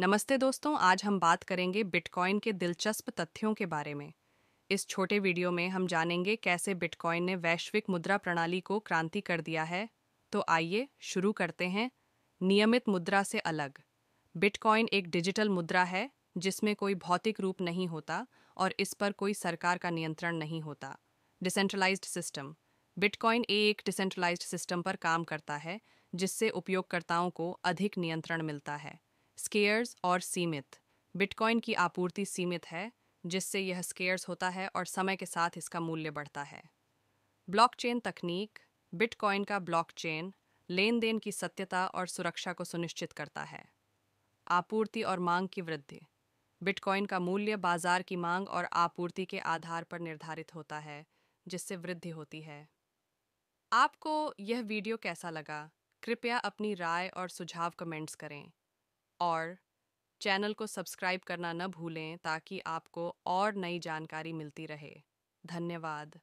नमस्ते दोस्तों आज हम बात करेंगे बिटकॉइन के दिलचस्प तथ्यों के बारे में इस छोटे वीडियो में हम जानेंगे कैसे बिटकॉइन ने वैश्विक मुद्रा प्रणाली को क्रांति कर दिया है तो आइए शुरू करते हैं नियमित मुद्रा से अलग बिटकॉइन एक डिजिटल मुद्रा है जिसमें कोई भौतिक रूप नहीं होता और इस पर कोई सरकार का नियंत्रण नहीं होता डिसेंट्रलाइज्ड सिस्टम बिटकॉइन एक डिसेंट्रलाइज सिस्टम पर काम करता है जिससे उपयोगकर्ताओं को अधिक नियंत्रण मिलता है स्केयर्स और सीमित बिटकॉइन की आपूर्ति सीमित है जिससे यह स्केयर्स होता है और समय के साथ इसका मूल्य बढ़ता है ब्लॉकचेन तकनीक बिटकॉइन का ब्लॉकचेन लेन देन की सत्यता और सुरक्षा को सुनिश्चित करता है आपूर्ति और मांग की वृद्धि बिटकॉइन का मूल्य बाजार की मांग और आपूर्ति के आधार पर निर्धारित होता है जिससे वृद्धि होती है आपको यह वीडियो कैसा लगा कृपया अपनी राय और सुझाव कमेंट्स करें और चैनल को सब्सक्राइब करना न भूलें ताकि आपको और नई जानकारी मिलती रहे धन्यवाद